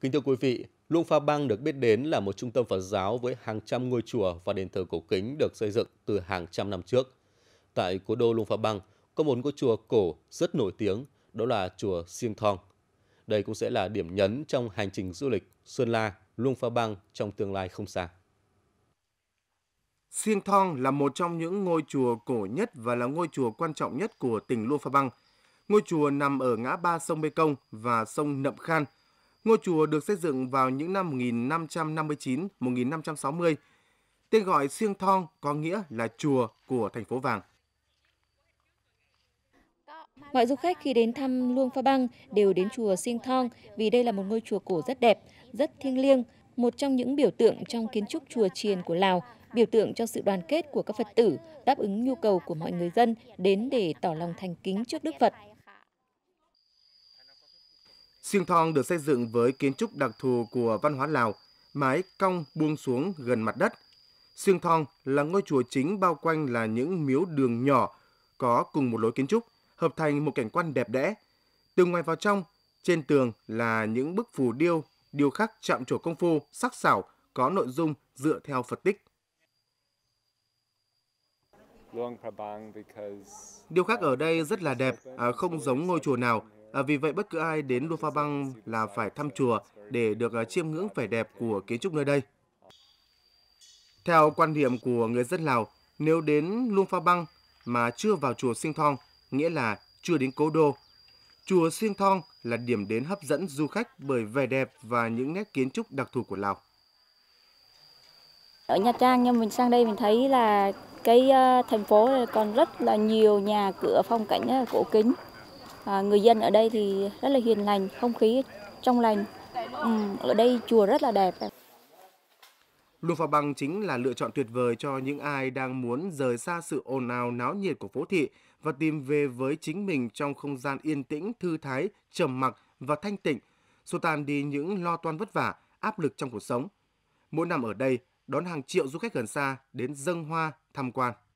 Kính thưa quý vị, Luông Pha Bang được biết đến là một trung tâm Phật giáo với hàng trăm ngôi chùa và đền thờ cổ kính được xây dựng từ hàng trăm năm trước. Tại cố đô Luông Pha Bang có một ngôi chùa cổ rất nổi tiếng, đó là chùa Siêng Thong. Đây cũng sẽ là điểm nhấn trong hành trình du lịch Sơn La, Luông Pha Bang trong tương lai không xa. Siêng Thong là một trong những ngôi chùa cổ nhất và là ngôi chùa quan trọng nhất của tỉnh Luông Pha Bang. Ngôi chùa nằm ở ngã ba sông Mê Công và sông Nậm Khan – Ngôi chùa được xây dựng vào những năm 1559-1560. Tên gọi Siêng Thong có nghĩa là chùa của thành phố vàng. Mọi du khách khi đến thăm Luông Pha Bang đều đến chùa Siêng Thong vì đây là một ngôi chùa cổ rất đẹp, rất thiêng liêng, một trong những biểu tượng trong kiến trúc chùa chiền của Lào, biểu tượng cho sự đoàn kết của các Phật tử, đáp ứng nhu cầu của mọi người dân đến để tỏ lòng thành kính trước Đức Phật. Siêng thong được xây dựng với kiến trúc đặc thù của văn hóa Lào, mái cong buông xuống gần mặt đất. Siêng thong là ngôi chùa chính bao quanh là những miếu đường nhỏ có cùng một lối kiến trúc, hợp thành một cảnh quan đẹp đẽ. Từ ngoài vào trong, trên tường là những bức phù điêu, điêu khắc chạm trổ công phu, sắc sảo, có nội dung dựa theo Phật tích. Điêu khắc ở đây rất là đẹp, à, không giống ngôi chùa nào, À, vì vậy, bất cứ ai đến Lufa Bang là phải thăm chùa để được à, chiêm ngưỡng vẻ đẹp của kiến trúc nơi đây. Theo quan niệm của người dân Lào, nếu đến Luông Pha mà chưa vào chùa Siêng Thong, nghĩa là chưa đến cố đô. Chùa Siêng Thong là điểm đến hấp dẫn du khách bởi vẻ đẹp và những nét kiến trúc đặc thù của Lào. Ở Nha Trang nhưng mình sang đây mình thấy là cái à, thành phố còn rất là nhiều nhà cửa phong cảnh cổ kính à, người dân ở đây thì rất là hiền lành không khí trong lành ừ, ở đây chùa rất là đẹp Luông Phà Bằng chính là lựa chọn tuyệt vời cho những ai đang muốn rời xa sự ồn ào náo nhiệt của phố thị và tìm về với chính mình trong không gian yên tĩnh, thư thái, trầm mặc và thanh tịnh, xua tan đi những lo toan vất vả, áp lực trong cuộc sống. Mỗi năm ở đây, đón hàng triệu du khách gần xa đến dâng hoa, tham quan.